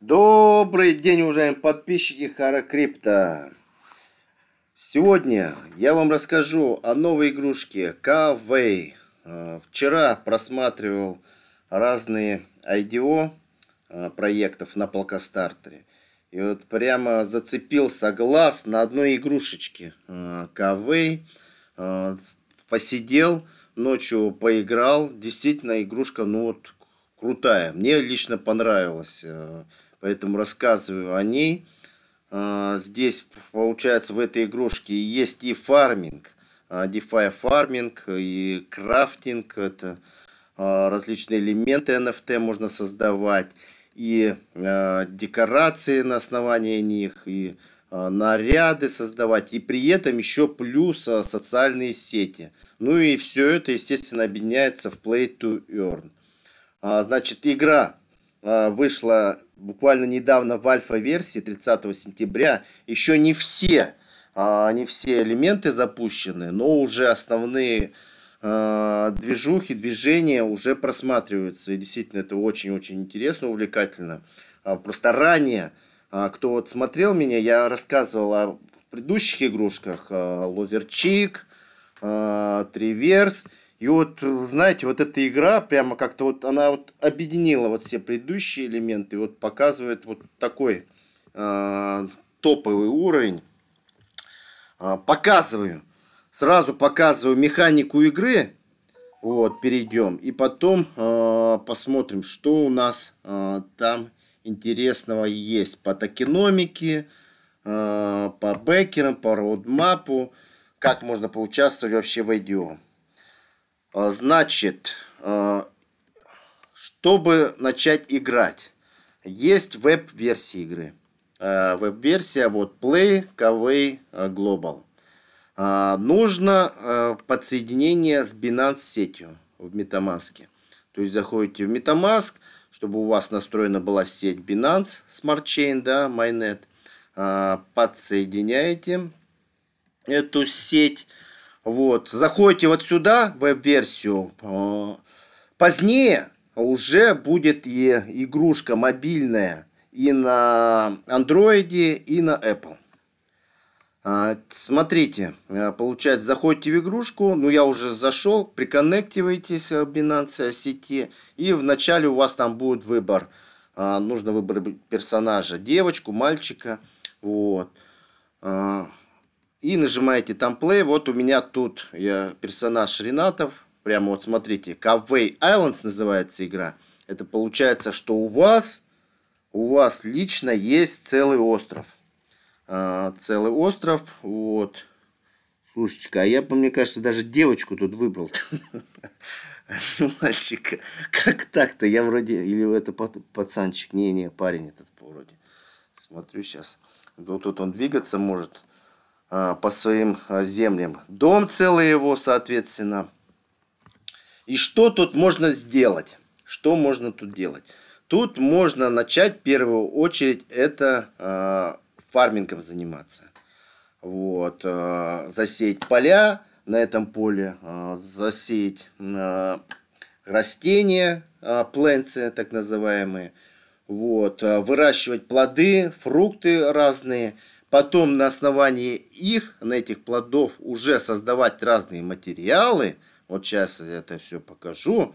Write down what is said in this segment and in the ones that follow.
Добрый день, уважаемые подписчики Харакрипта! Сегодня я вам расскажу о новой игрушке Кавей. Вчера просматривал разные IDO а, проектов на полкостартере. И вот прямо зацепился глаз на одной игрушечке Кавей. А, посидел, ночью поиграл. Действительно, игрушка ну вот крутая. Мне лично понравилась а, Поэтому рассказываю о ней. А, здесь, получается, в этой игрушке есть и фарминг, а, DeFi фарминг, и крафтинг. Это а, различные элементы NFT можно создавать. И декорации на основании них, и наряды создавать, и при этом еще плюс социальные сети. Ну и все это, естественно, объединяется в Play to Earn. Значит, игра вышла буквально недавно в альфа-версии 30 сентября еще не все, а, не все элементы запущены, но уже основные а, движухи, движения уже просматриваются. И действительно это очень-очень интересно, увлекательно. А, просто ранее, кто вот смотрел меня, я рассказывал о предыдущих игрушках. Лозерчик, Триверс. И вот, знаете, вот эта игра прямо как-то вот, она вот объединила вот все предыдущие элементы, вот показывает вот такой э, топовый уровень. Э, показываю, сразу показываю механику игры, вот, перейдем, и потом э, посмотрим, что у нас э, там интересного есть по токеномике, э, по бэкерам, по роудмапу, как можно поучаствовать вообще в IDO. А, значит, а, чтобы начать играть, есть веб-версия игры. А, веб-версия вот Play Kaway Global. Нужно подсоединение с Binance сетью в MetaMask. То есть заходите в MetaMask, чтобы у вас настроена была сеть Binance Smart Chain, да, Mainnet. Подсоединяете эту сеть вот. Заходите вот сюда, веб-версию. А, позднее уже будет и игрушка мобильная и на Android, и на Apple. А, смотрите, э, получается, заходите в игрушку, ну я уже зашел, приконнективайтесь в э, Binance сети, и вначале у вас там будет выбор. А, нужно выбрать персонажа, девочку, мальчика, вот. И нажимаете там play. Вот у меня тут я персонаж Ренатов. Прямо вот смотрите, Cavey Islands называется игра. Это получается, что у вас, у вас лично есть целый остров. А, целый остров, вот. слушайте а я, мне кажется, даже девочку тут выбрал. Мальчика. Как так-то? Я вроде... Или это пацанчик? Не-не, парень этот вроде. Смотрю сейчас. Тут он двигаться может. А, по своим а, землям. Дом целый его, соответственно. И что тут можно сделать? Что можно тут делать? Тут можно начать в первую очередь это а, фармингом заниматься. Вот, засеять поля на этом поле, засеять растения, пленцы так называемые. Вот, выращивать плоды, фрукты разные – потом на основании их, на этих плодов, уже создавать разные материалы. Вот сейчас я это все покажу.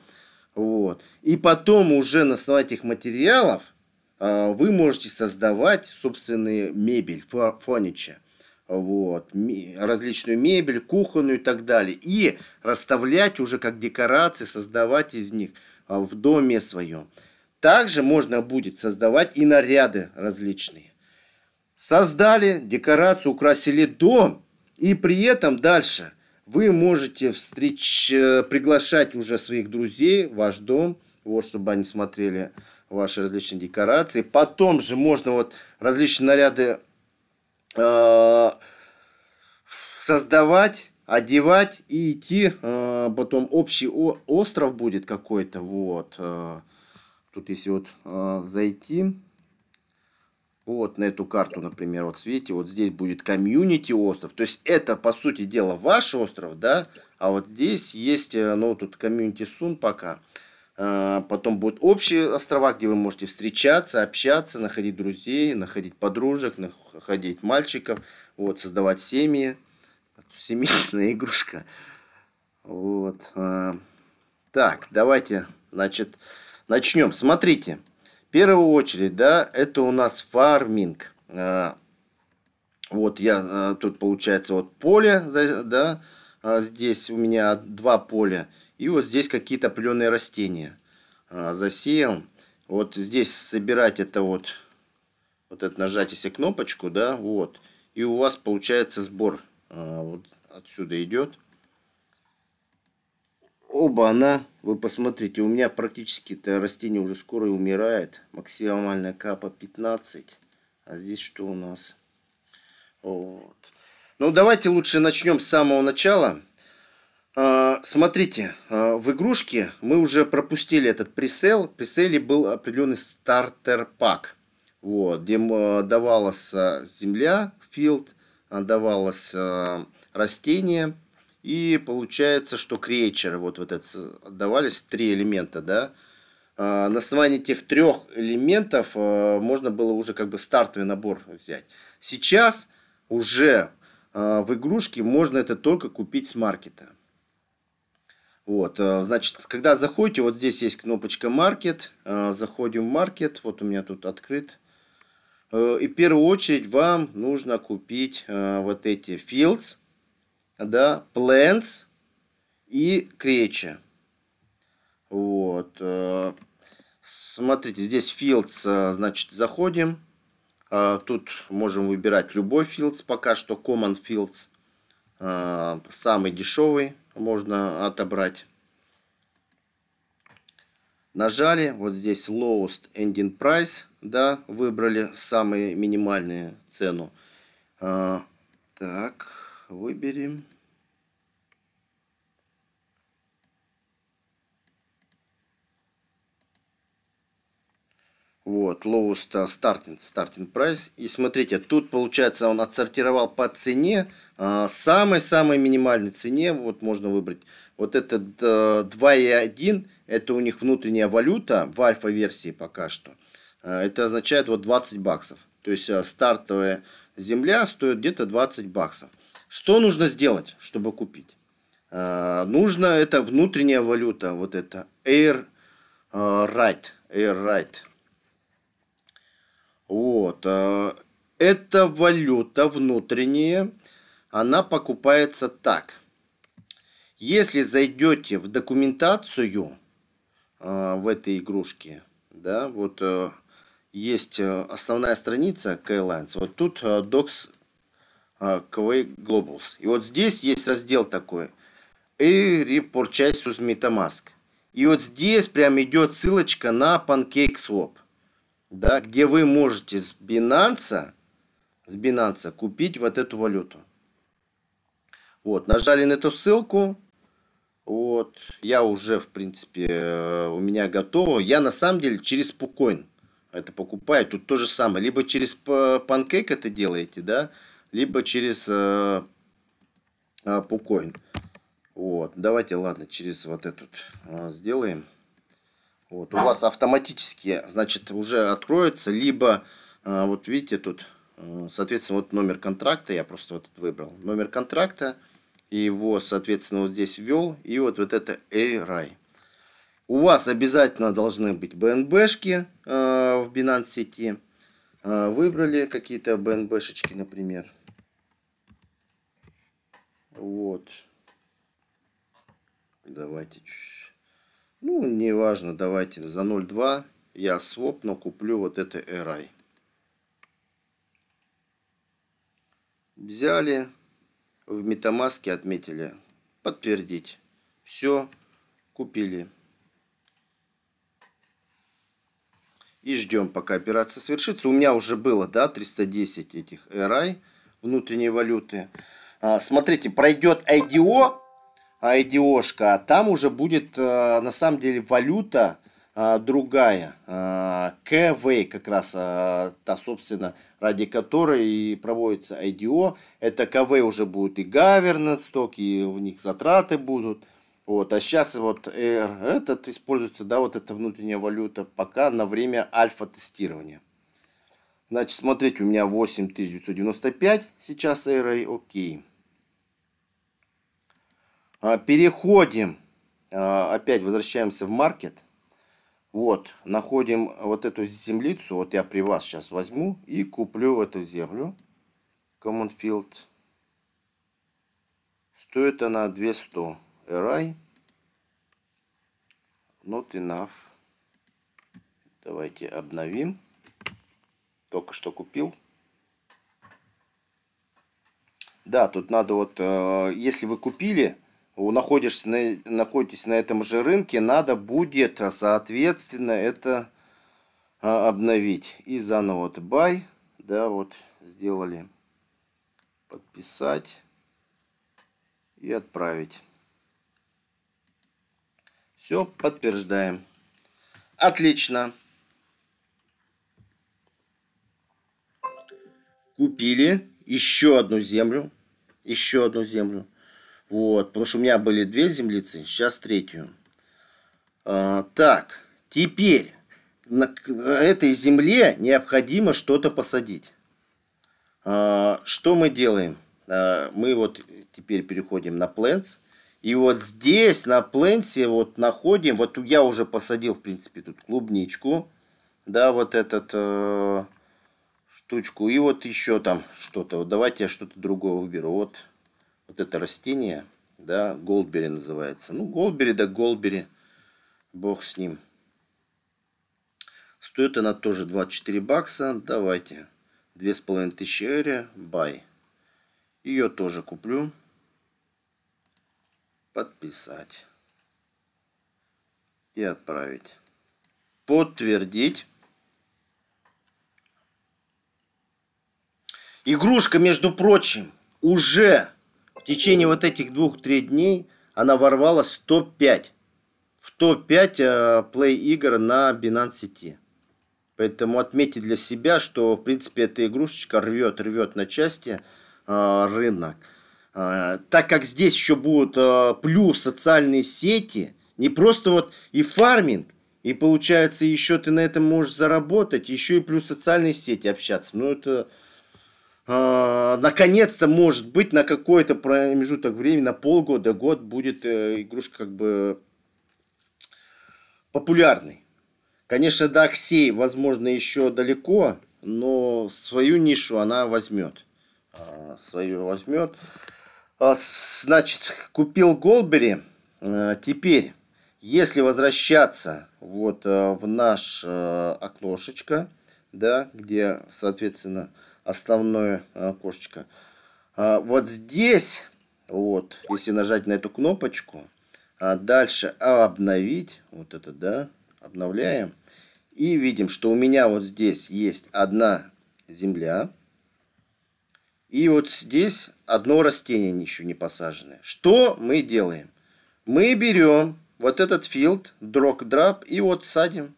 Вот. И потом уже на основании этих материалов а, вы можете создавать собственные мебель, фонича. Вот, различную мебель, кухонную и так далее. И расставлять уже как декорации, создавать из них а, в доме своем. Также можно будет создавать и наряды различные. Создали декорацию, украсили дом, и при этом дальше вы можете встреч... Э, приглашать уже своих друзей в ваш дом, вот, чтобы они смотрели ваши различные декорации. Потом же можно вот различные наряды э, создавать, одевать и идти. Э, потом общий о, остров будет какой-то. Вот. Э, тут если вот э, зайти, вот на эту карту, например, вот видите, вот здесь будет комьюнити остров. То есть это, по сути дела, ваш остров, да? А вот здесь есть, э, ну, тут комьюнити сун пока. А, потом будут общие острова, где вы можете встречаться, общаться, находить друзей, находить подружек, находить мальчиков, вот, создавать семьи. Семейная игрушка. Вот. А. так, давайте, значит, начнем. Смотрите. Смотрите первую очередь, да, это у нас фарминг. А, вот я а, тут получается вот поле, да, а, здесь у меня два поля. И вот здесь какие-то пленные растения засеял. Вот здесь собирать это вот, вот это нажать, если кнопочку, да, вот. И у вас получается сбор вот отсюда идет. Оба, она вы посмотрите, у меня практически это растение уже скоро и умирает. Максимальная капа 15. А здесь что у нас? Вот. Ну, давайте лучше начнем с самого начала. А, смотрите, а, в игрушке мы уже пропустили этот пресел. В преселе был определенный стартер-пак. Вот, где а, давалась земля, филд, давалось растение и получается, что кречеры, вот, вот это, давались три элемента, да, а, на основании тех трех элементов а, можно было уже как бы стартовый набор взять. Сейчас уже а, в игрушке можно это только купить с маркета. Вот, значит, когда заходите, вот здесь есть кнопочка маркет, заходим в маркет, вот у меня тут открыт. И в первую очередь вам нужно купить вот эти fields, да, plants и creature. Вот. Э, смотрите, здесь fields, э, значит, заходим. Э, тут можем выбирать любой fields пока что. Common fields самый дешевый можно отобрать. Нажали, вот здесь lowest ending price, да, выбрали самую минимальную цену выбери. Вот, lowest э, starting, starting price. И смотрите, тут получается он отсортировал по цене, э, самой-самой минимальной цене, вот можно выбрать. Вот это 2.1, э, это у них внутренняя валюта в альфа-версии пока что. Это означает вот 20 баксов. То есть стартовая земля стоит где-то 20 баксов. Что нужно сделать, чтобы купить? Э, нужно это внутренняя валюта, вот это Air э, Right. Air Right. Вот. Э, эта валюта внутренняя, она покупается так. Если зайдете в документацию в этой игрушке, да, вот есть основная страница k Вот тут Docs а, KV Globals. И вот здесь есть раздел такой. И Report часть с MetaMask. И вот здесь прям идет ссылочка на PancakeSwap. Да, где вы можете с Binance, с Binance купить вот эту валюту. Вот, нажали на эту ссылку. Вот, я уже, в принципе, э, у меня готово. Я на самом деле через Пукоин это покупаю. Тут то же самое. Либо через Pancake это делаете, да, либо через э, э, Пукоин, Вот, давайте, ладно, через вот этот э, сделаем. Вот, у вас автоматически, значит, уже откроется, либо, вот видите, тут, соответственно, вот номер контракта, я просто вот этот выбрал, номер контракта, его, соответственно, вот здесь ввел, и вот, вот это a У вас обязательно должны быть БНБшки э, в Binance сети. выбрали какие-то БНБшечки, например. Вот. Давайте. Ну, неважно, давайте за 0,2 я своп, но куплю вот это RI. Взяли, в метамаске отметили. Подтвердить. Все, купили. И ждем, пока операция свершится. У меня уже было, да, 310 этих RI внутренней валюты. А, смотрите, пройдет IDO, IDOшка, а там уже будет э, на самом деле валюта э, другая, э, КВ как раз, та, собственно, ради которой и проводится IDO. Это КВ уже будет и governance ток, и в них затраты будут. Вот, а сейчас вот этот используется, да, вот эта внутренняя валюта пока на время альфа-тестирования. Значит, смотрите, у меня 8995 сейчас Air, окей. Okay. А, переходим, а, опять возвращаемся в маркет. Вот, находим вот эту землицу. Вот я при вас сейчас возьму и куплю эту землю. Common Field. Стоит она 200. RI. Not enough. Давайте обновим. Только что купил. Да, тут надо вот, э, если вы купили находишься на, находитесь на этом же рынке, надо будет, а, соответственно, это а, обновить. И заново вот buy, да, вот сделали, подписать и отправить. Все, подтверждаем. Отлично. Купили еще одну землю. Еще одну землю. Вот, потому что у меня были две землицы, сейчас третью. А, так, теперь на этой земле необходимо что-то посадить. А, что мы делаем? А, мы вот теперь переходим на Plants. И вот здесь, на пленсе вот находим, вот я уже посадил, в принципе, тут клубничку. Да, вот этот... Э штучку. И вот еще там что-то. Вот давайте я что-то другое уберу. Вот вот это растение, да, голдбери называется. Ну, голдбери да голдбери, бог с ним. Стоит она тоже 24 бакса, давайте. 2500 эри, бай. Ее тоже куплю. Подписать. И отправить. Подтвердить. Игрушка, между прочим, уже течение вот этих двух-трех дней она ворвалась в топ-5. В топ-5 плей-игр на Binance сети. Поэтому отметьте для себя, что, в принципе, эта игрушечка рвет, рвет на части э, рынок. Э, так как здесь еще будут э, плюс социальные сети, не просто вот и фарминг, и получается еще ты на этом можешь заработать, еще и плюс социальные сети общаться. Ну, это а, наконец-то, может быть, на какой-то промежуток времени, на полгода, год будет э, игрушка как бы популярной. Конечно, до Аксей, возможно, еще далеко, но свою нишу она возьмет. А, свою возьмет. А, значит, купил Голбери. Теперь, если возвращаться вот э, в наш э, окошечко, да, где, соответственно, основное а, окошечко. А, вот здесь, вот, если нажать на эту кнопочку, а, дальше обновить, вот это, да, обновляем. И видим, что у меня вот здесь есть одна земля. И вот здесь одно растение еще не посаженное. Что мы делаем? Мы берем вот этот филд, дрог драп, и вот садим.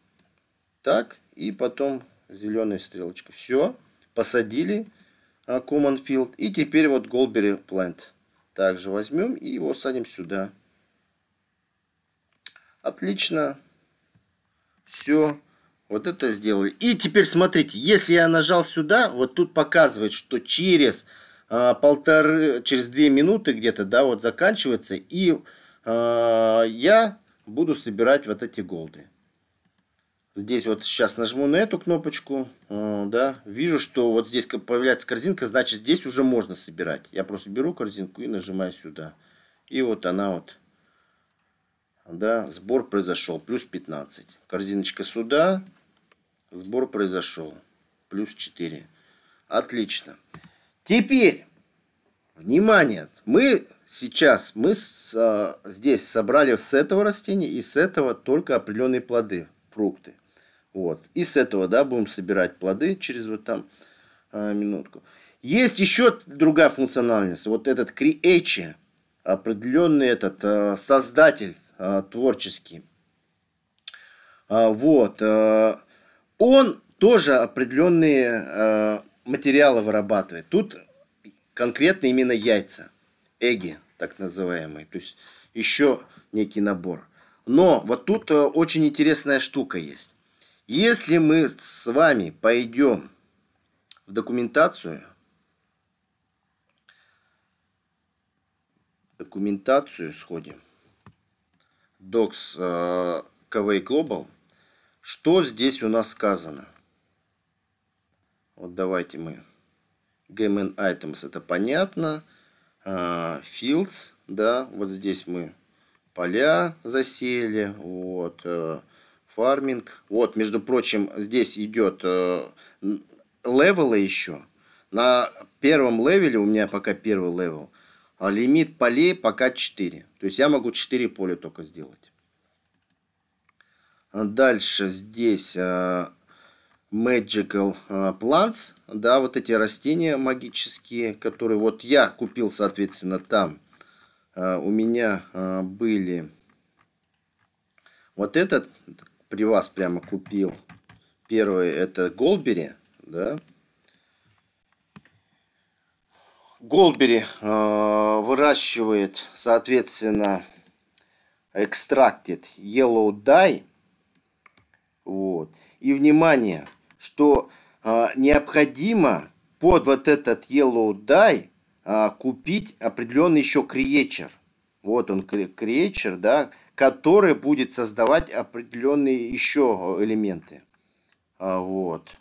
Так, и потом зеленая стрелочка. Все посадили Common а, Field И теперь вот Goldberry Plant. Также возьмем и его садим сюда. Отлично. Все. Вот это сделали. И теперь смотрите, если я нажал сюда, вот тут показывает, что через а, полторы, через две минуты где-то, да, вот заканчивается. И а, я буду собирать вот эти голды. Здесь вот сейчас нажму на эту кнопочку, э, да, вижу, что вот здесь появляется корзинка, значит здесь уже можно собирать. Я просто беру корзинку и нажимаю сюда. И вот она вот, да, сбор произошел, плюс 15. Корзиночка сюда, сбор произошел, плюс 4. Отлично. Теперь, внимание, мы сейчас, мы с, а, здесь собрали с этого растения и с этого только определенные плоды, фрукты. Вот. И с этого, да, будем собирать плоды через вот там а, минутку. Есть еще другая функциональность. Вот этот creature, определенный этот а, создатель а, творческий. А, вот. А, он тоже определенные а, материалы вырабатывает. Тут конкретно именно яйца. Эги, так называемые. То есть еще некий набор. Но вот тут а, очень интересная штука есть. Если мы с вами пойдем в документацию, документацию сходим, Docs uh, э, KV Global, что здесь у нас сказано? Вот давайте мы Game Items, это понятно. Э, fields, да, вот здесь мы поля засели, вот, uh, фарминг. Вот, между прочим, здесь идет э, левелы еще. На первом левеле, у меня пока первый левел, а лимит полей пока 4. То есть я могу 4 поля только сделать. Дальше здесь э, Magical э, Plants. Да, вот эти растения магические, которые вот я купил, соответственно, там. Э, у меня э, были... Вот этот при вас прямо купил. Первый это Голбери, да. Голбери э, выращивает, соответственно, экстрактит Yellow Dye. Вот. И внимание, что э, необходимо под вот этот Yellow Dye э, купить определенный еще креечер. Вот он, креечер, да, который будет создавать определенные еще элементы. А, вот.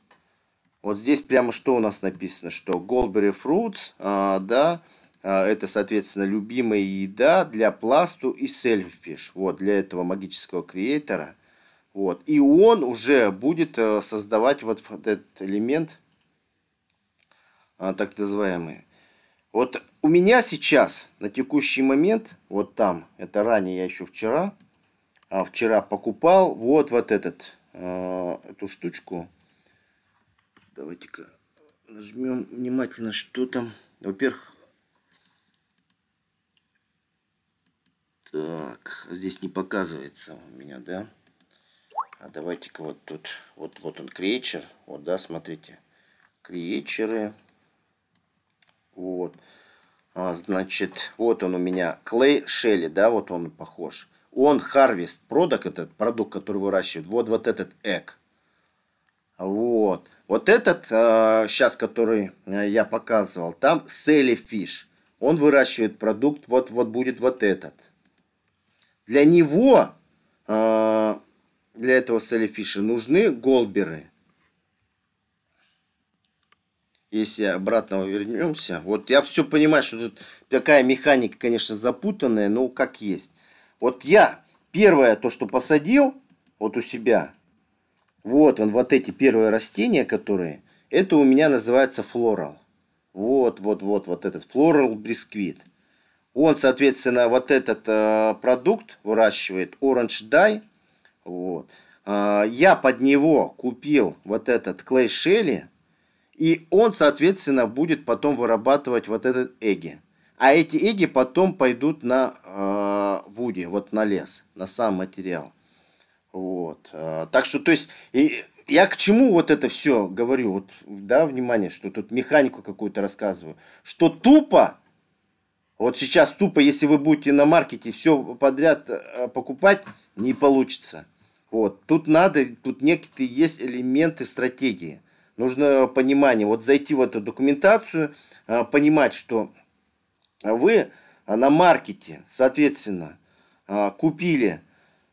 Вот здесь прямо что у нас написано, что Goldberry Fruits, а, да, а, это, соответственно, любимая еда для пласту и сельфиш, вот, для этого магического креатора. Вот. И он уже будет э, создавать вот этот элемент, так называемый. Вот у меня сейчас на текущий момент, вот там, это ранее я еще вчера, а вчера покупал вот вот этот, э, эту штучку. Давайте-ка нажмем внимательно, что там. Во-первых, так, здесь не показывается у меня, да? А давайте-ка вот тут, вот, вот он, креечер, вот, да, смотрите, креечеры, вот, вот. А, значит, вот он у меня, Клей Шелли, да, вот он похож. Он Harvest продукт, этот продукт, который выращивает. Вот, вот этот Egg. Вот. Вот этот, сейчас, а, который а, я показывал, там Sellyfish. Он выращивает продукт, вот, вот будет вот этот. Для него, для этого Sellyfish нужны голберы если обратно вернемся. Вот я все понимаю, что тут такая механика, конечно, запутанная, но как есть. Вот я первое то, что посадил вот у себя, вот он, вот эти первые растения, которые, это у меня называется флорал. Вот, вот, вот, вот этот флорал Бисквит, Он, соответственно, вот этот э, продукт выращивает Orange Dye. Вот. Э, я под него купил вот этот клей шелли. И он, соответственно, будет потом вырабатывать вот этот эги. А эти эги потом пойдут на э, Вуди, вот на лес, на сам материал. Вот. Э, так что, то есть, и, я к чему вот это все говорю? Вот, да, внимание, что тут механику какую-то рассказываю. Что тупо, вот сейчас тупо, если вы будете на маркете все подряд э, покупать, не получится. Вот. Тут надо, тут некие есть элементы стратегии нужно понимание, вот зайти в эту документацию, а, понимать, что вы а, на маркете, соответственно, а, купили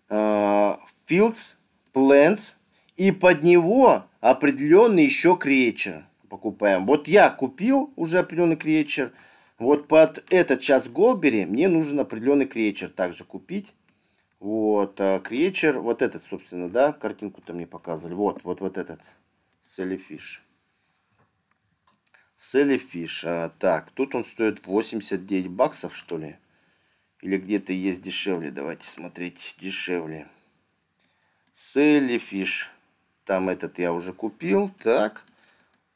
Fields, Plants и под него определенный еще креатчер покупаем. Вот я купил уже определенный креатчер, вот под этот час Голбери мне нужен определенный креатчер также купить. Вот, а, креатчер, вот этот, собственно, да, картинку-то мне показывали. Вот, вот, вот этот. Селлифиш. Селлифиш. А, так, тут он стоит 89 баксов, что ли? Или где-то есть дешевле. Давайте смотреть. Дешевле. Селлифиш. Там этот я уже купил. Так.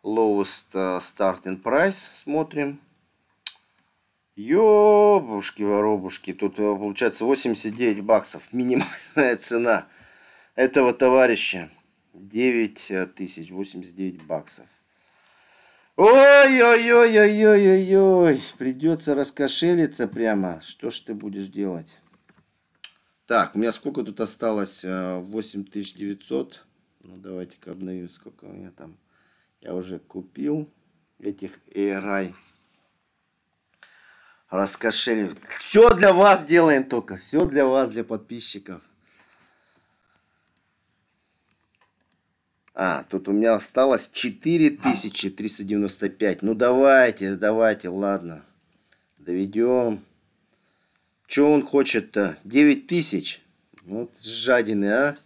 Lowest а, starting price. Смотрим. Ёбушки, воробушки. Тут а, получается 89 баксов. Минимальная цена этого товарища. 9 тысяч 89 баксов. ой ой ой ой ой ой придется раскошелиться прямо. Что ж ты будешь делать? Так, у меня сколько тут осталось? 8900. Э, ну, давайте-ка обновим, сколько у меня там. Я уже купил этих ARI. Раскошелим. Все для вас делаем только. Все для вас, для подписчиков. А, тут у меня осталось 4395. Ну давайте, давайте, ладно. Доведем. Че он хочет-то? 9000. Вот жадины, а.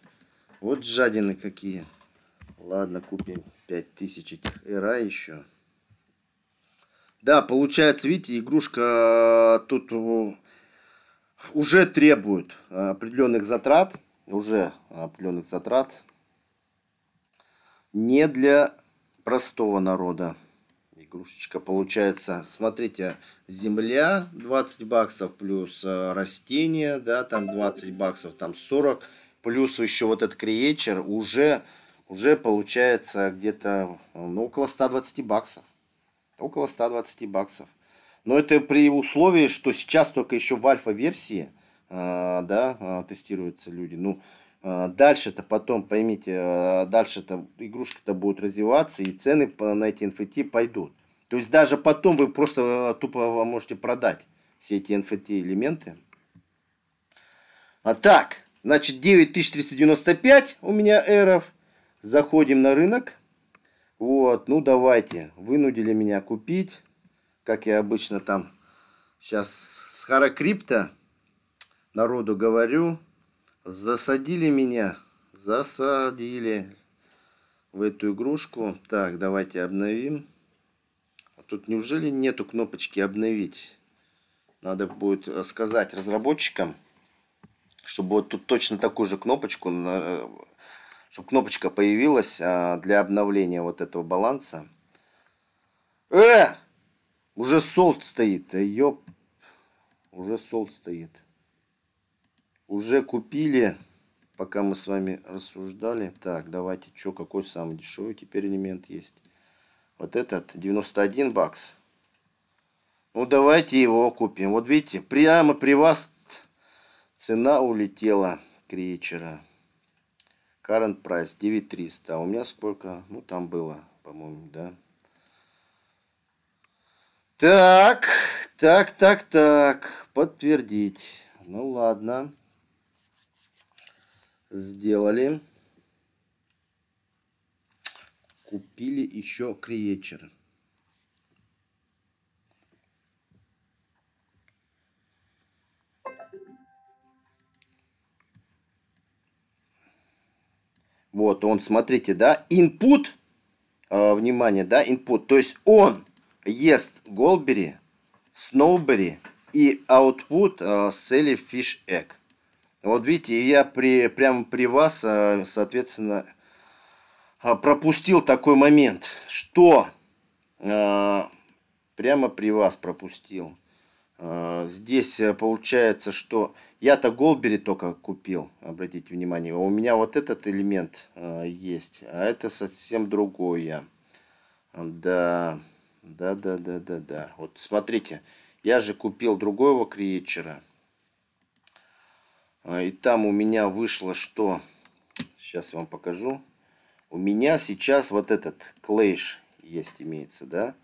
Вот жадины какие. Ладно, купим 5000 этих эра еще. Да, получается, видите, игрушка э, тут э, уже требует э, определенных затрат. Уже определенных затрат не для простого народа. Игрушечка получается, смотрите, земля 20 баксов плюс э, растения, да, там 20 баксов, там 40, плюс еще вот этот креечер уже, уже получается где-то ну, около 120 баксов. Около 120 баксов. Но это при условии, что сейчас только еще в альфа-версии, э, да, э, тестируются люди. Ну, а, дальше-то потом, поймите, а, дальше-то игрушки то будут развиваться, и цены на эти NFT пойдут. То есть даже потом вы просто а, тупо можете продать все эти NFT-элементы. А так, значит, 9395 у меня эров. Заходим на рынок. Вот, ну давайте, вынудили меня купить, как я обычно там сейчас с Харакрипта народу говорю. Засадили меня. Засадили в эту игрушку. Так, давайте обновим. А тут неужели нету кнопочки обновить? Надо будет э, сказать разработчикам, чтобы вот тут точно такую же кнопочку, э, чтобы кнопочка появилась э, для обновления вот этого баланса. Э! Уже солд стоит. Ёп. Уже солд стоит. Уже купили, пока мы с вами рассуждали. Так, давайте, что, какой самый дешевый теперь элемент есть. Вот этот, 91 бакс. Ну, давайте его купим. Вот видите, прямо при вас цена улетела кречера. Current price 9300. А у меня сколько? Ну, там было, по-моему, да. Так, так, так, так. Подтвердить. Ну, ладно сделали. Купили еще креечер. Вот он, смотрите, да, input, э, внимание, да, input, то есть он ест голбери, сноубери и output э, selly fish egg. Вот видите, я при, прямо при вас, э, соответственно, э, пропустил такой момент, что э, прямо при вас пропустил. Здесь получается, что я-то Голбери только купил, обратите внимание. У меня вот этот элемент есть, а это совсем другое. Да, да, да, да, да, да. Вот смотрите, я же купил другого креатчера. А, и там у меня вышло что... Сейчас вам покажу. У меня сейчас вот этот клейш есть, имеется, да?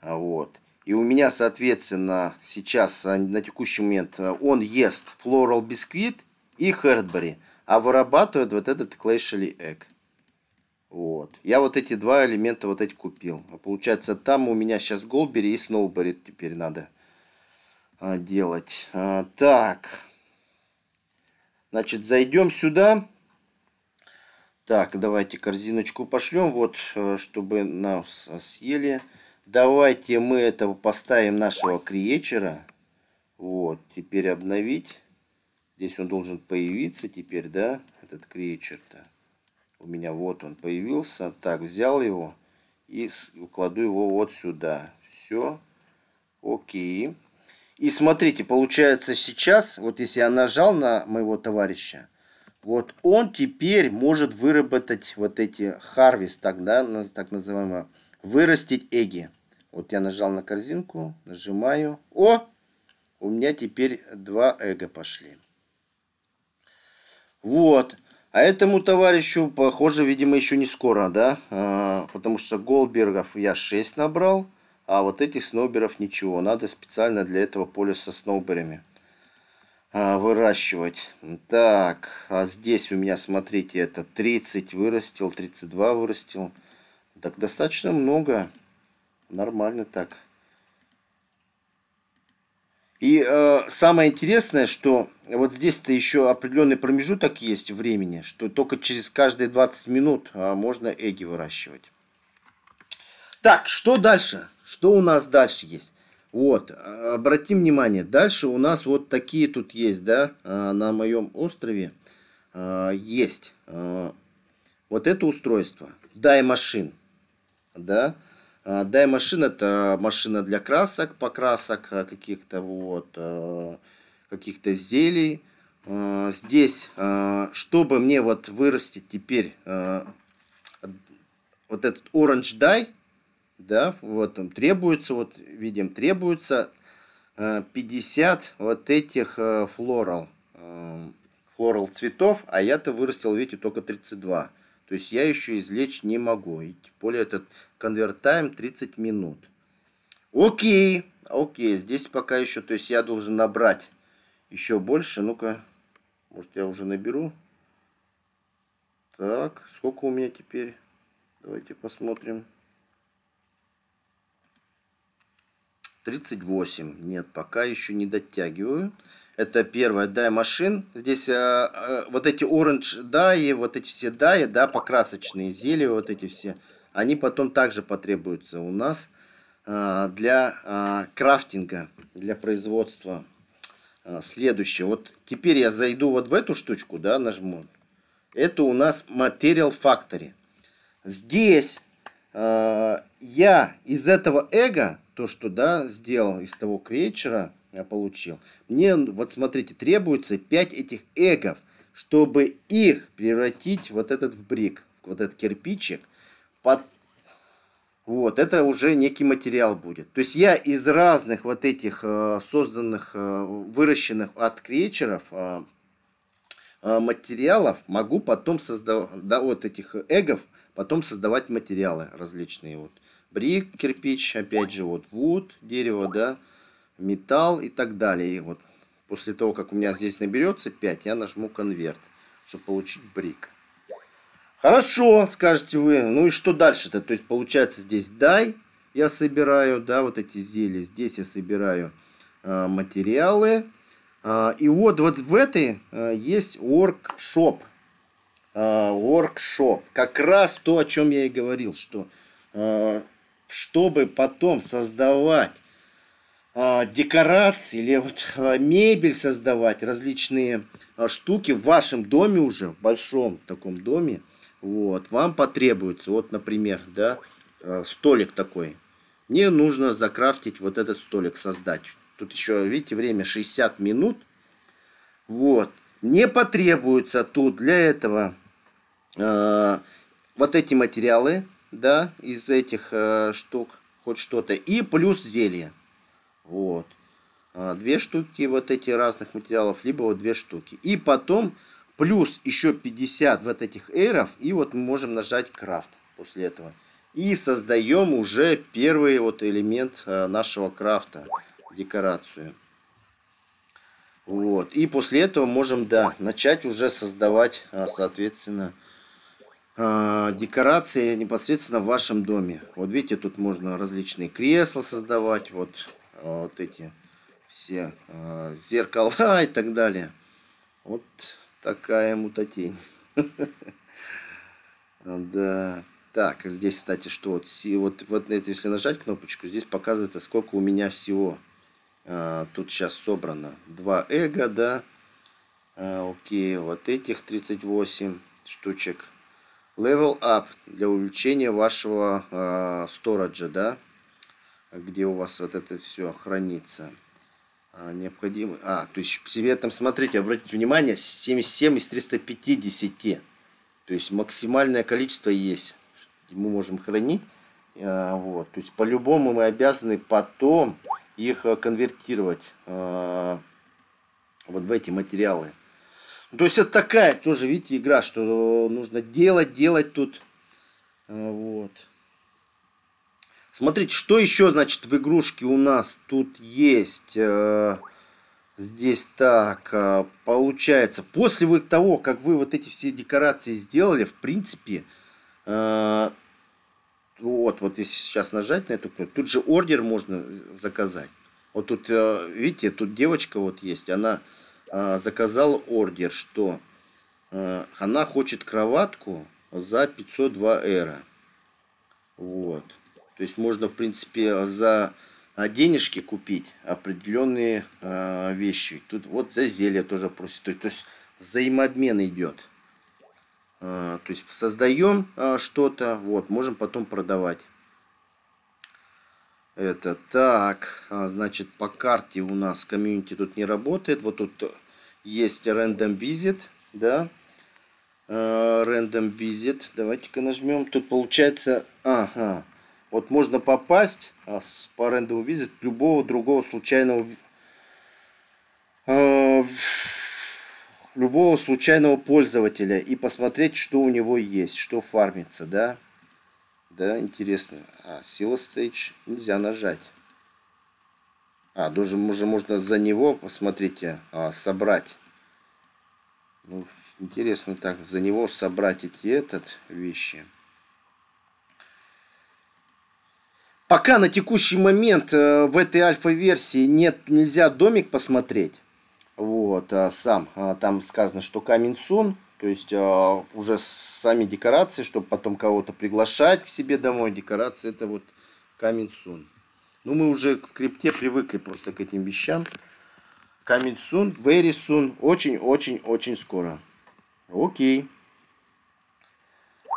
А, вот. И у меня, соответственно, сейчас а, на текущий момент он ест Floral Biscuit и Хердбери, а вырабатывает вот этот Clay Shelly Egg. Вот. Я вот эти два элемента вот эти купил. А получается, там у меня сейчас Голбери и Сноубери теперь надо делать. А, так. Значит, зайдем сюда. Так, давайте корзиночку пошлем, вот, э, чтобы нас э, съели. Давайте мы этого поставим нашего креечера. Вот, теперь обновить. Здесь он должен появиться теперь, да, этот креечер-то. У меня вот он появился. Так, взял его и кладу его вот сюда. Все, окей. И смотрите, получается сейчас, вот если я нажал на моего товарища, вот он теперь может выработать вот эти харвест, так, да, так называемое, вырастить эги. Вот я нажал на корзинку, нажимаю. О, у меня теперь два эго пошли. Вот. А этому товарищу, похоже, видимо, еще не скоро, да? А, потому что Голбергов я 6 набрал. А вот этих сноуберов ничего. Надо специально для этого поле со сноуберами а, выращивать. Так, а здесь у меня, смотрите, это 30 вырастил, 32 вырастил. Так, достаточно много. Нормально так. И э, самое интересное, что вот здесь-то еще определенный промежуток есть времени, что только через каждые 20 минут э, можно эги выращивать. Так, что дальше? Что у нас дальше есть? Вот, э, обратим внимание, дальше у нас вот такие тут есть, да, э, на моем острове э, есть вот это устройство, дай машин, да, дай машин это машина для красок, покрасок каких-то вот, каких-то зелий. Здесь, чтобы мне вот вырастить теперь вот этот оранж дай, да, вот там требуется, вот видим, требуется 50 э, вот этих э, флорал, эм, флорал цветов, а я-то вырастил, видите, только 32. То есть я еще извлечь не могу. И тем более этот конвертаем тайм 30 минут. Окей, окей, здесь пока еще, то есть я должен набрать еще больше. Ну-ка, может я уже наберу. Так, сколько у меня теперь? Давайте посмотрим. 38. Нет, пока еще не дотягиваю. Это первая дай машин. Здесь э, э, вот эти оранж дай вот эти все дай да, покрасочные зелья, вот эти все, они потом также потребуются у нас э, для э, крафтинга, для производства. Э, следующее. Вот теперь я зайду вот в эту штучку, да, нажму. Это у нас Material Factory. Здесь э, я из этого эго то, что, да, сделал из того кречера, я э, получил. Мне, вот смотрите, требуется 5 этих эгов, чтобы их превратить вот этот в брик, вот этот кирпичик. Под... Вот, это уже некий материал будет. То есть я из разных вот этих э, созданных, э, выращенных от кречеров материалов могу потом создавать, да, вот этих эгов, потом создавать материалы различные. Вот брик, кирпич, опять же, вот wood, дерево, да, металл и так далее. И вот после того, как у меня здесь наберется 5, я нажму конверт, чтобы получить брик. Хорошо, скажете вы. Ну и что дальше-то? То есть, получается, здесь дай я собираю, да, вот эти зелья. Здесь я собираю э, материалы. Э, и вот, вот в этой э, есть оргшоп. Э, оргшоп. Как раз то, о чем я и говорил, что э, чтобы потом создавать э, декорации или вот э, мебель создавать, различные э, штуки в вашем доме уже, в большом таком доме, вот, вам потребуется, вот, например, да, а, столик такой. Мне нужно закрафтить вот этот столик, создать. Тут еще, видите, время 60 минут. Вот. Мне потребуется тут для этого э, вот эти материалы да, из этих э, штук хоть что-то. И плюс зелье. Вот. А, две штуки вот эти разных материалов, либо вот две штуки. И потом плюс еще 50 вот этих эйров. И вот мы можем нажать крафт после этого. И создаем уже первый вот элемент э, нашего крафта. Декорацию. Вот. И после этого можем, да, начать уже создавать, э, соответственно, а, декорации непосредственно в вашем доме. Вот видите, тут можно различные кресла создавать, вот, а, вот эти все а, зеркала и так далее. Вот такая мутатень. Да. Так, здесь, кстати, что вот, вот, вот это, если нажать кнопочку, здесь показывается, сколько у меня всего а, тут сейчас собрано. Два эго, да. А, окей, вот этих 38 штучек. Level Up для увеличения вашего э, сториджа, да, где у вас вот это все хранится. А, необходимо... А, то есть себе там, смотрите, обратите внимание, 77 из 350. То есть максимальное количество есть. Мы можем хранить. А, вот. То есть по-любому мы обязаны потом их а, конвертировать а, вот в эти материалы. Ну, то есть это такая тоже, видите, игра, что нужно делать, делать тут. А, вот. Смотрите, что еще, значит, в игрушке у нас тут есть. Э, здесь так, э, получается, после того, как вы вот эти все декорации сделали, в принципе, э, вот, вот если сейчас нажать на эту кнопку, тут же ордер можно заказать. Вот тут, видите, тут девочка вот есть, она а, заказал ордер, что а, она хочет кроватку за 502 эра. Вот. То есть можно, в принципе, за а, денежки купить определенные вещи. Тут вот за зелье тоже просит. То есть взаимообмен идет. То есть создаем что-то, вот, можем потом продавать. Это так. А, значит, по карте у нас комьюнити тут не работает. Вот тут есть random visit, да. А, random visit. Давайте-ка нажмем. Тут получается... Ага. Вот можно попасть а, по random visit любого другого случайного... Любого случайного пользователя и посмотреть, что у него есть, что фармится, да. Да, интересно. А, сила стейдж нельзя нажать. А, даже уже можно за него, посмотрите, а, собрать. Ну, интересно так, за него собрать эти этот вещи. Пока на текущий момент э, в этой альфа-версии нет, нельзя домик посмотреть. Вот, а, сам. А, там сказано, что камень сун. То есть э, уже сами декорации, чтобы потом кого-то приглашать к себе домой, декорации это вот камень сун. Ну мы уже в крипте привыкли просто к этим вещам. Камень Каминсун, верисун, очень-очень-очень скоро. Окей.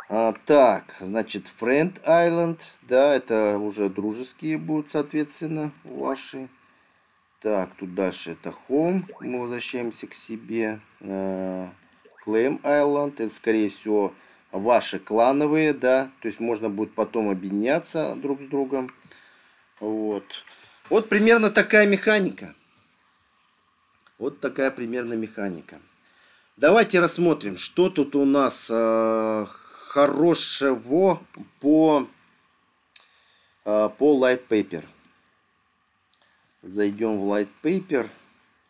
А, так, значит, Friend Island, да, это уже дружеские будут, соответственно, ваши. Так, тут дальше это Home, мы возвращаемся к себе. А, Claim Island. Это, скорее всего, ваши клановые, да. То есть можно будет потом объединяться друг с другом. Вот. Вот примерно такая механика. Вот такая примерно механика. Давайте рассмотрим, что тут у нас э, хорошего по, э, по Light Paper. Зайдем в Light Paper.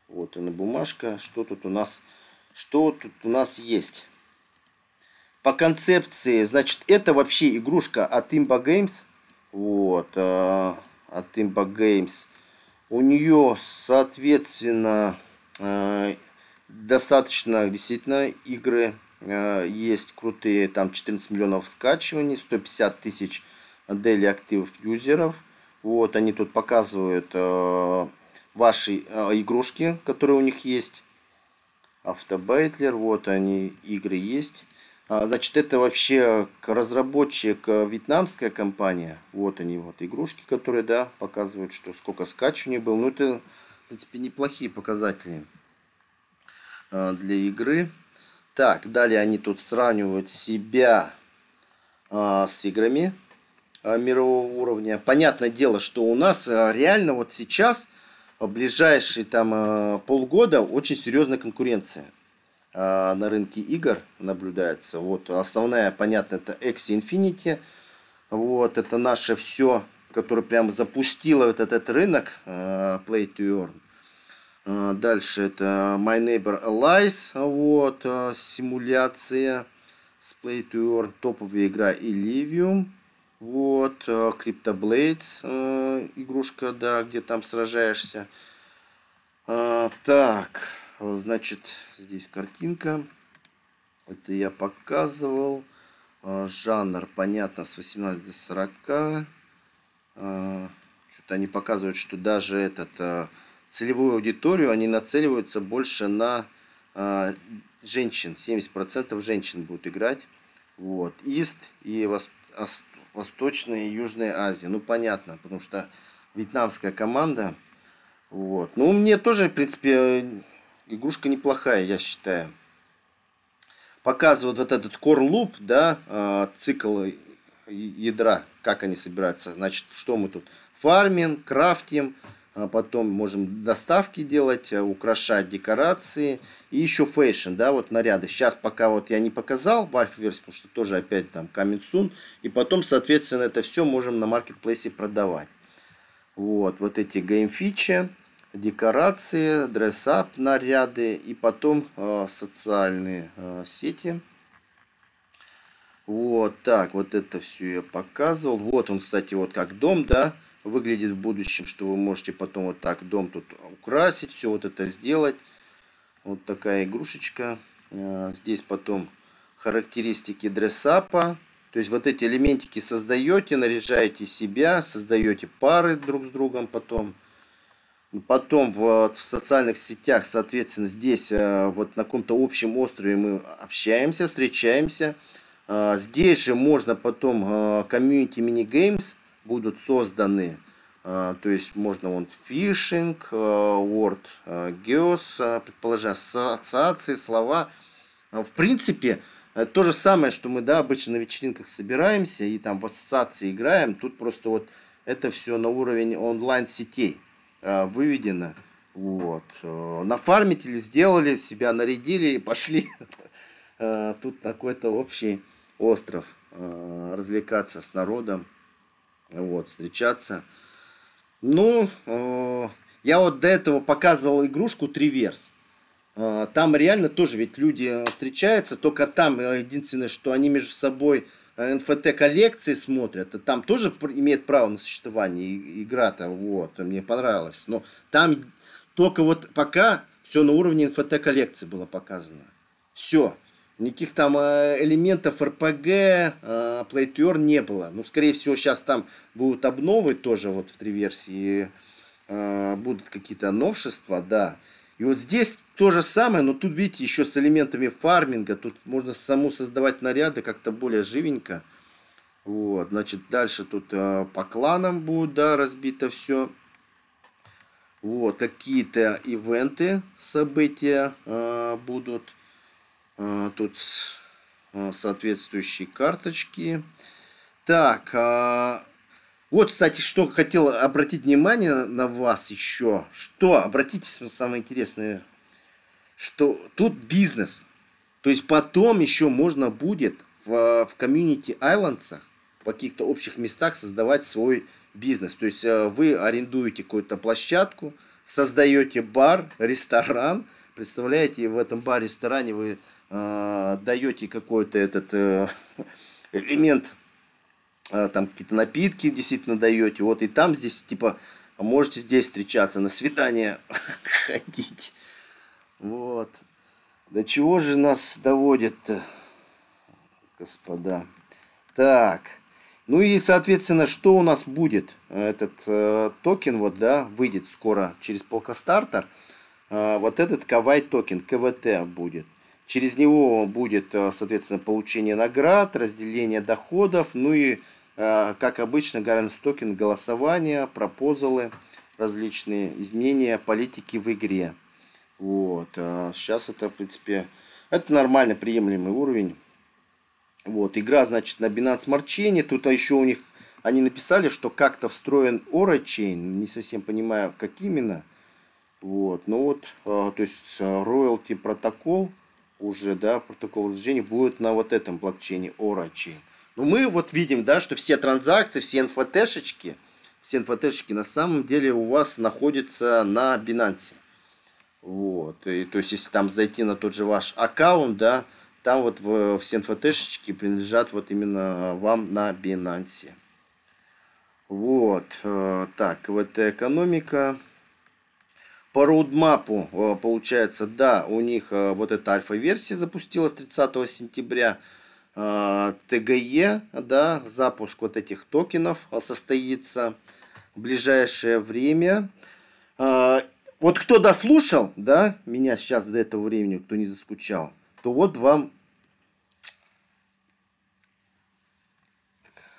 Вот она бумажка. Что тут у нас хорошего? Что тут у нас есть? По концепции, значит, это вообще игрушка от Imba Games. Вот, э, от Imba Games. У нее, соответственно, э, достаточно действительно игры э, есть крутые. Там 14 миллионов скачиваний, 150 тысяч daily active юзеров. Вот, они тут показывают э, ваши э, игрушки, которые у них есть автобайтлер, вот они, игры есть. А, значит, это вообще разработчик э, вьетнамская компания. Вот они, вот игрушки, которые, да, показывают, что сколько скачиваний было. Ну, это, в принципе, неплохие показатели э, для игры. Так, далее они тут сравнивают себя э, с играми мирового уровня. Понятное дело, что у нас реально вот сейчас ближайшие там э, полгода очень серьезная конкуренция э, на рынке игр наблюдается. Вот основная, понятно, это Axie Infinity. Вот, это наше все, которое прям запустило вот этот рынок э, Play to Earn. Дальше это My Neighbor Allies, вот, симуляция с Play to Earn, топовая игра Illivium. Вот, э, Crypto Blades, э, игрушка, да, где там сражаешься. Э, так, значит, здесь картинка. Это я показывал. Э, жанр, понятно, с 18 до 40. А, Что-то они показывают, что даже этот э, целевую аудиторию они нацеливаются больше на женщин. 70% женщин будут играть. Вот, Ист и Восток Восточной и Южной Азии. Ну, понятно, потому что вьетнамская команда. Вот. Ну, мне тоже, в принципе, игрушка неплохая, я считаю. Показывают вот этот корлуп, да, э, цикл ядра, как они собираются. Значит, что мы тут? Фармим, крафтим, крафтим а потом можем доставки делать, э, украшать декорации и еще фэшн, да, вот наряды. Сейчас пока вот я не показал в альфа-версии, потому что тоже опять там coming soon. И потом, соответственно, это все можем на маркетплейсе продавать. Вот, вот эти геймфичи, декорации, дрессап, наряды и потом э, социальные э, сети. Вот так, вот это все я показывал. Вот он, кстати, вот как дом, да, выглядит в будущем, что вы можете потом вот так дом тут украсить, все вот это сделать. Вот такая игрушечка. Э, здесь потом характеристики дрессапа. То есть вот эти элементики создаете, наряжаете себя, создаете пары друг с другом потом. Потом вот в социальных сетях, соответственно, здесь э, вот на каком-то общем острове мы общаемся, встречаемся. Э, здесь же можно потом комьюнити мини-геймс, будут созданы, э, то есть можно вон фишинг, э, word, э, geos, предположение, ассоциации, слова. В принципе, то же самое, что мы, да, обычно на вечеринках собираемся и там в ассоциации играем, тут просто вот это все на уровень онлайн-сетей выведено. Вот. Нафармитили, сделали, себя нарядили и пошли. Тут какой-то общий остров развлекаться с народом вот, встречаться. Ну, э, я вот до этого показывал игрушку Триверс. Э, там реально тоже ведь люди встречаются, только там единственное, что они между собой НФТ-коллекции смотрят, а там тоже имеет право на существование игра-то, вот, мне понравилось. Но там только вот пока все на уровне НФТ-коллекции было показано. Все. Никаких там э, элементов РПГ, э, Play to не было. Ну, скорее всего, сейчас там будут обновы тоже вот в три версии. Э, будут какие-то новшества, да. И вот здесь то же самое, но тут, видите, еще с элементами фарминга. Тут можно саму создавать наряды как-то более живенько. Вот, значит, дальше тут э, по кланам будет, да, разбито все. Вот, какие-то ивенты, события э, будут. А, тут а, соответствующие карточки. Так, а, вот, кстати, что хотел обратить внимание на вас еще. Что, обратитесь, самое интересное, что тут бизнес. То есть потом еще можно будет в, в комьюнити Айландсах, в каких-то общих местах создавать свой бизнес. То есть э, вы арендуете какую-то площадку, создаете бар, ресторан. Представляете, в этом баре-ресторане вы Э, даете какой-то этот э, элемент, э, там какие-то напитки действительно даете, вот и там здесь типа можете здесь встречаться, на свидание ходить. Вот. До чего же нас доводит господа? Так. Ну и, соответственно, что у нас будет? Этот э, токен вот, да, выйдет скоро через полкостартер. Э, вот этот кавай токен, КВТ будет. Через него будет, э, соответственно, получение наград, разделение доходов, ну и, э, как обычно, гавенстокинг, голосование, пропозалы, различные изменения политики в игре. Вот. Э, сейчас это, в принципе, это нормально приемлемый уровень. Вот. Игра, значит, на Binance Smart Chain. Тут а еще у них, они написали, что как-то встроен Orachain. Не совсем понимаю, как именно. Вот. Ну вот, то есть, роялти протокол уже, да, протокол изучения будет на вот этом блокчейне Orachain. Но ну, мы вот видим, да, что все транзакции, все nft все nft на самом деле у вас находятся на Binance. Вот, и то есть если там зайти на тот же ваш аккаунт, да, там вот в, все nft принадлежат вот именно вам на Binance. Вот, э, так, КВТ экономика. По роудмапу, э, получается, да, у них э, вот эта альфа-версия запустилась 30 сентября. Э, ТГЕ, да, запуск вот этих токенов состоится в ближайшее время. Вот кто дослушал, да, меня сейчас до этого времени, кто не заскучал, то вот вам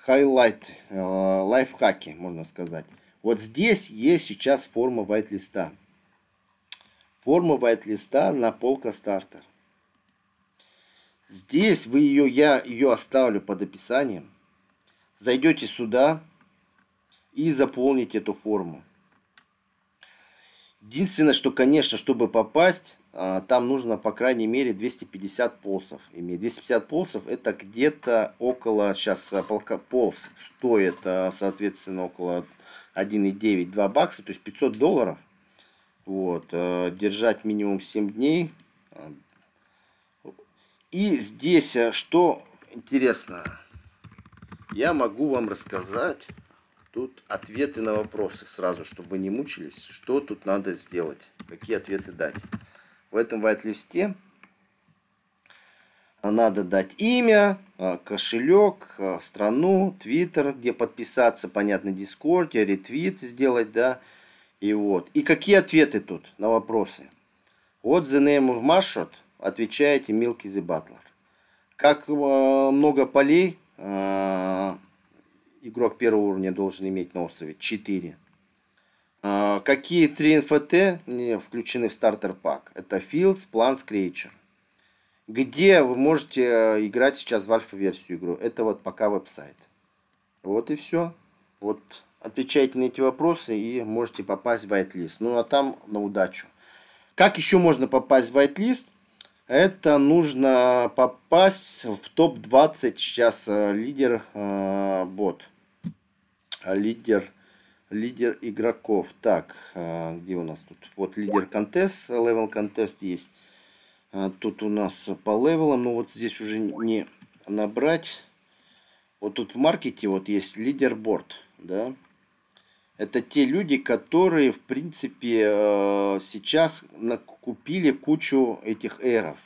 хайлайт, лайфхаки, можно сказать. Вот здесь есть сейчас форма вайт-листа. Форму вайт-листа на полка стартер. Здесь вы ее, я ее оставлю под описанием. Зайдете сюда и заполните эту форму. Единственное, что, конечно, чтобы попасть, а, там нужно, по крайней мере, 250 полсов. Иметь 250 полсов это где-то около, сейчас а, полка, полс стоит, а, соответственно, около 1,9-2 бакса, то есть 500 долларов. Вот, э, держать минимум 7 дней. И здесь, э, что интересно, я могу вам рассказать тут ответы на вопросы сразу, чтобы не мучились, что тут надо сделать, какие ответы дать. В этом вайт-листе надо дать имя, э, кошелек, страну, твиттер, где подписаться, понятно, Дискорд, ретвит сделать, да, и вот. И какие ответы тут на вопросы? Вот the name of Mashot отвечает Эмил Кизи Батлер. Как э, много полей э, игрок первого уровня должен иметь на острове? 4. Э, какие три НФТ включены в стартер пак? Это Fields, Plants, Creature. Где вы можете играть сейчас в альфа-версию игру? Это вот пока веб-сайт. Вот и все. Вот отвечайте на эти вопросы и можете попасть в whitelist. Ну а там на удачу. Как еще можно попасть в whitelist? Это нужно попасть в топ-20 сейчас э, лидер э, бот. Лидер, лидер игроков. Так, э, где у нас тут? Вот лидер контест, левел контест есть. Э, тут у нас по левелам, но вот здесь уже не набрать. Вот тут в маркете вот есть лидерборд. борт да, это те люди, которые, в принципе, э, сейчас накупили кучу этих эров,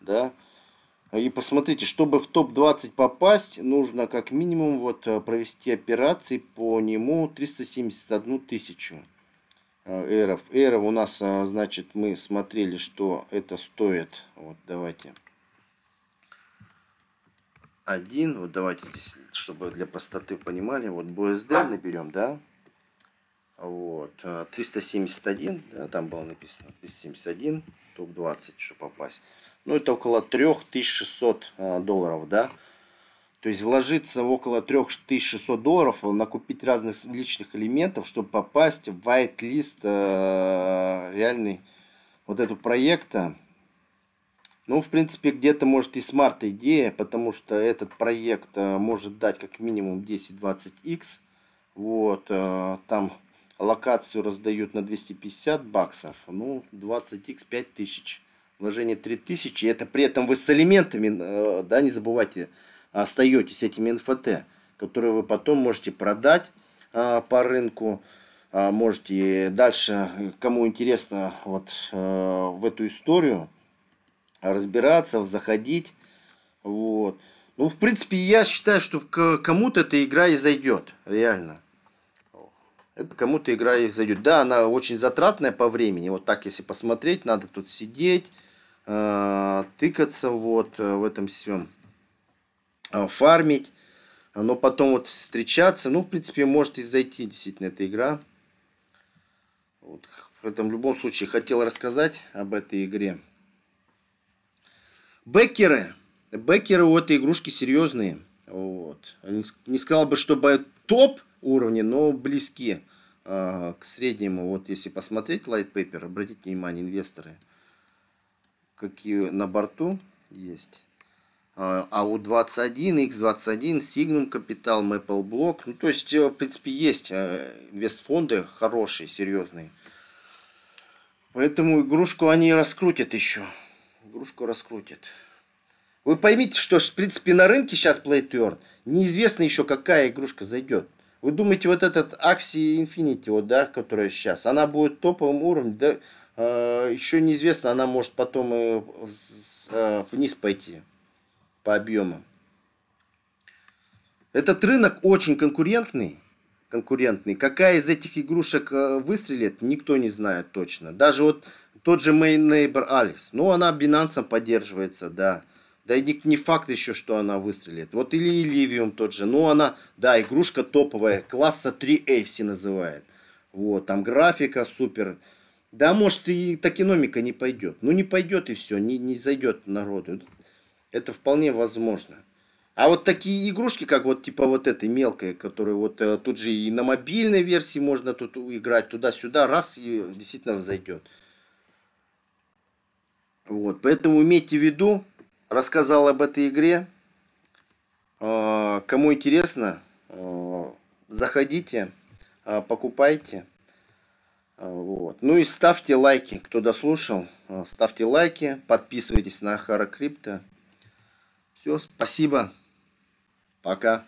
да, и посмотрите, чтобы в топ-20 попасть, нужно как минимум вот э, провести операции по нему 371 тысячу э, эров. Эров у нас, значит, мы смотрели, что это стоит. Вот, давайте. 1. Вот давайте здесь, чтобы для простоты понимали, вот BSD а. наберем, да? Вот. 371, э, да, там было написано 371, топ-20, чтобы попасть. Ну, это около 3600 э, долларов, да? То есть вложиться в около 3600 долларов, э, накупить разных личных элементов, чтобы попасть в white-лист э, реальный вот этого проекта ну, в принципе, где-то может и смарт-идея, потому что этот проект э, может дать как минимум 10-20x. Вот, э, там локацию раздают на 250 баксов, ну, 20x 5000. Вложение 3000, это при этом вы с элементами, э, да, не забывайте, остаетесь этими НФТ, которые вы потом можете продать по рынку а, можете дальше, кому интересно вот в эту историю, разбираться, заходить. Вот. Ну, в принципе, я считаю, что кому-то эта игра и зайдет, реально. Это кому-то игра и зайдет. Да, она очень затратная по времени. Вот так, если посмотреть, надо тут сидеть, э, тыкаться вот э, в этом всем, э, фармить. Но потом вот встречаться, ну, в принципе, может и зайти действительно эта игра. Вот. этом в любом случае хотел рассказать об этой игре. Бекеры, Бекеры, у этой игрушки серьезные. Вот. Не сказал бы, что топ уровни, но близки э, к среднему. Вот если посмотреть Light Paper, обратите внимание, инвесторы, какие на борту есть. А, а у 21, X21, Signum Capital, Maple Block. Ну, то есть, э, в принципе, есть э, инвестфонды хорошие, серьезные. Поэтому игрушку они раскрутят еще игрушку раскрутит. Вы поймите, что в принципе на рынке сейчас Play to Earn неизвестно еще какая игрушка зайдет. Вы думаете, вот этот Axie Infinity, вот, да, которая сейчас, она будет топовым уровнем, да, э, еще неизвестно, она может потом э, э, вниз пойти по объемам. Этот рынок очень конкурентный, конкурентный. Какая из этих игрушек а, выстрелит, никто не знает точно. Даже вот тот же My Neighbor Alice. Ну, она Binance поддерживается, да. Да и не факт еще, что она выстрелит. Вот или Ильевиум тот же. Ну, она, да, игрушка топовая. Класса 3A все называют. Вот, там графика супер. Да, может, и токеномика не пойдет. Ну, не пойдет и все, не, не зайдет народу. Это вполне возможно. А вот такие игрушки, как вот типа вот этой мелкой, которую вот э, тут же и на мобильной версии можно тут играть туда-сюда, раз и действительно взойдет. Вот, поэтому имейте в виду, рассказал об этой игре. А, кому интересно, а, заходите, а, покупайте. Вот. Ну и ставьте лайки, кто дослушал. Ставьте лайки, подписывайтесь на Хара Крипто. Все, спасибо. Пока.